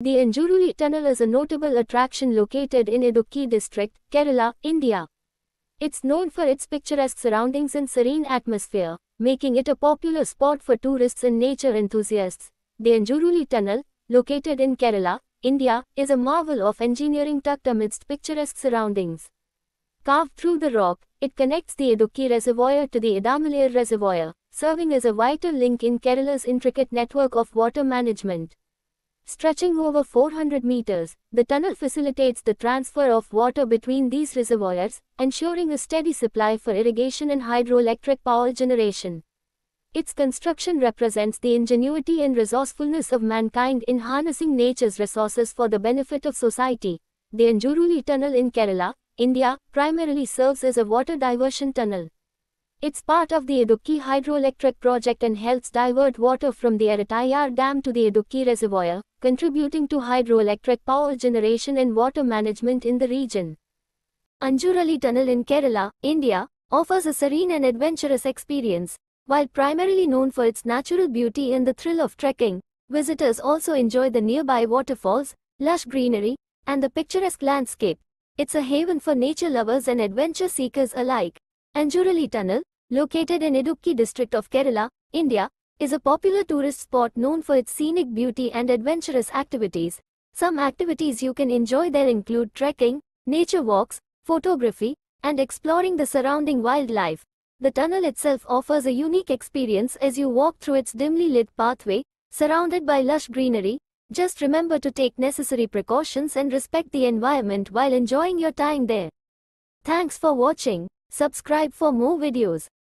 The Anjuruli Tunnel is a notable attraction located in Idukki district, Kerala, India. It's known for its picturesque surroundings and serene atmosphere, making it a popular spot for tourists and nature enthusiasts. The Anjuruli Tunnel, located in Kerala, India, is a marvel of engineering tucked amidst picturesque surroundings. Carved through the rock, it connects the Idukki Reservoir to the Idamalayar Reservoir, serving as a vital link in Kerala's intricate network of water management. Stretching over 400 meters, the tunnel facilitates the transfer of water between these reservoirs, ensuring a steady supply for irrigation and hydroelectric power generation. Its construction represents the ingenuity and resourcefulness of mankind in harnessing nature's resources for the benefit of society. The Anjuruli Tunnel in Kerala, India, primarily serves as a water diversion tunnel. It's part of the Idukki hydroelectric project and helps divert water from the Eratayar Dam to the Idukki Reservoir, contributing to hydroelectric power generation and water management in the region. Anjurali Tunnel in Kerala, India, offers a serene and adventurous experience. While primarily known for its natural beauty and the thrill of trekking, visitors also enjoy the nearby waterfalls, lush greenery, and the picturesque landscape. It's a haven for nature lovers and adventure seekers alike. Anjurali Tunnel, located in Idukki district of Kerala, India, is a popular tourist spot known for its scenic beauty and adventurous activities. Some activities you can enjoy there include trekking, nature walks, photography, and exploring the surrounding wildlife. The tunnel itself offers a unique experience as you walk through its dimly lit pathway, surrounded by lush greenery. Just remember to take necessary precautions and respect the environment while enjoying your time there. Thanks for watching. Subscribe for more videos.